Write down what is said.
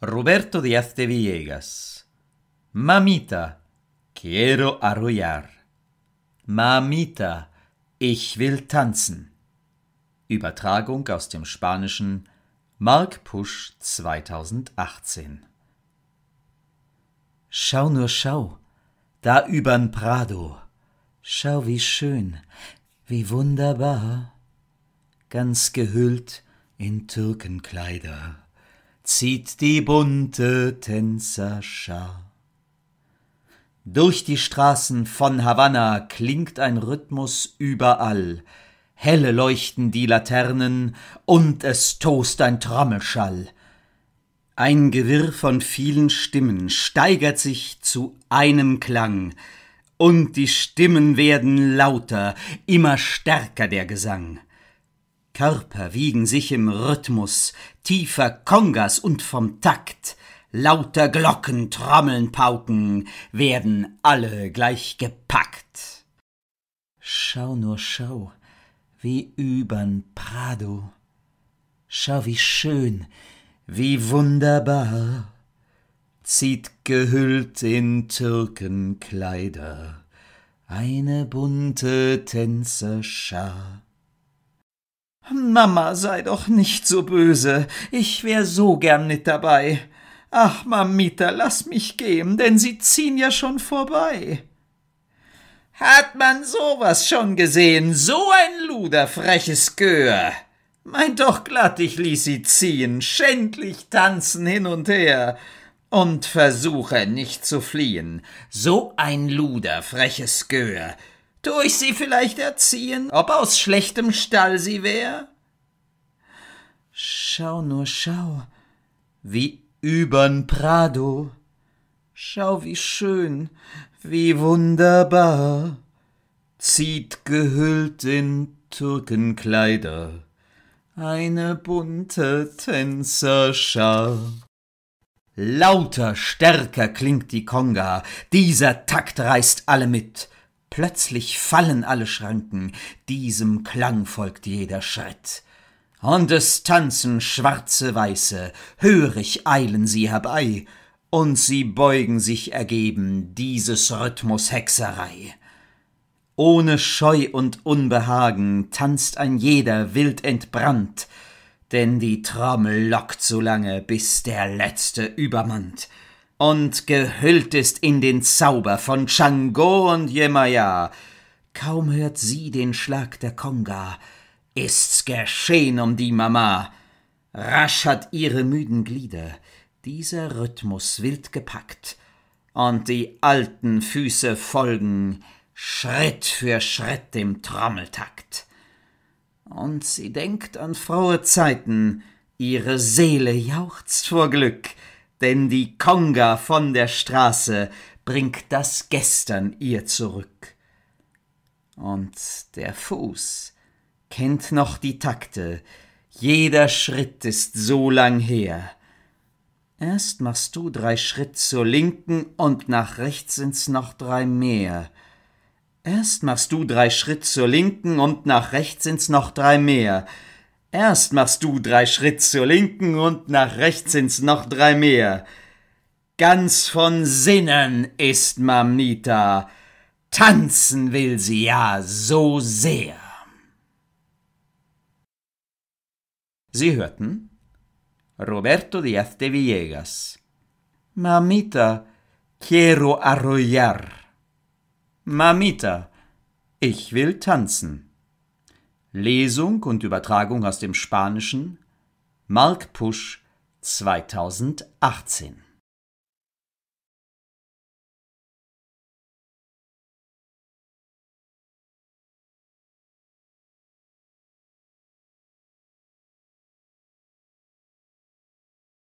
Roberto Díaz de Villegas. Mamita, quiero arrollar. Mamita, ich will tanzen. Übertragung aus dem Spanischen Mark Pusch 2018. Schau nur, schau, da übern Prado. Schau, wie schön, wie wunderbar, ganz gehüllt in Türkenkleider zieht die bunte Tänzerschar. Durch die Straßen von Havanna klingt ein Rhythmus überall, helle leuchten die Laternen und es tost ein Trommelschall. Ein Gewirr von vielen Stimmen steigert sich zu einem Klang, und die Stimmen werden lauter, immer stärker der Gesang. Körper wiegen sich im Rhythmus tiefer Kongas und vom Takt, lauter Glocken, Trommeln, Pauken, werden alle gleich gepackt. Schau nur, schau, wie übern Prado, schau wie schön, wie wunderbar, zieht gehüllt in Türkenkleider eine bunte Tänzerschar. Mama, sei doch nicht so böse. Ich wär so gern mit dabei. Ach, Mamita, lass mich gehen, denn sie ziehen ja schon vorbei. Hat man sowas schon gesehen? So ein Luder, freches Gör! Meint doch glatt, ich ließ sie ziehen, schändlich tanzen hin und her und versuche nicht zu fliehen. So ein Luder, freches Gör! Tu ich sie vielleicht erziehen, ob aus schlechtem Stall sie wär? Schau nur, schau, wie übern Prado. Schau, wie schön, wie wunderbar. Zieht gehüllt in Türkenkleider eine bunte Tänzerschar. Lauter, stärker klingt die Konga, dieser Takt reißt alle mit. Plötzlich fallen alle Schranken, diesem Klang folgt jeder Schritt. Und es tanzen schwarze Weiße, hörig eilen sie herbei, und sie beugen sich ergeben dieses Rhythmus Hexerei. Ohne Scheu und Unbehagen tanzt ein jeder wild entbrannt, denn die Trommel lockt so lange, bis der Letzte übermannt und gehüllt ist in den Zauber von Django und Yemaya. Kaum hört sie den Schlag der Konga, ist's geschehen um die Mama. Rasch hat ihre müden Glieder dieser Rhythmus wild gepackt, und die alten Füße folgen Schritt für Schritt dem Trommeltakt. Und sie denkt an frohe Zeiten, ihre Seele jauchzt vor Glück, denn die Konga von der Straße bringt das Gestern ihr zurück. Und der Fuß kennt noch die Takte, jeder Schritt ist so lang her. Erst machst du drei Schritt zur Linken und nach rechts sind's noch drei mehr. Erst machst du drei Schritt zur Linken und nach rechts sind's noch drei mehr. Erst machst du drei Schritt zur Linken und nach rechts sind's noch drei mehr. Ganz von Sinnen ist Mamnita. Tanzen will sie ja so sehr. Sie hörten Roberto Díaz de Villegas. Mamita, quiero arrollar. Mamita, ich will tanzen. Lesung und Übertragung aus dem Spanischen Mark Pusch 2018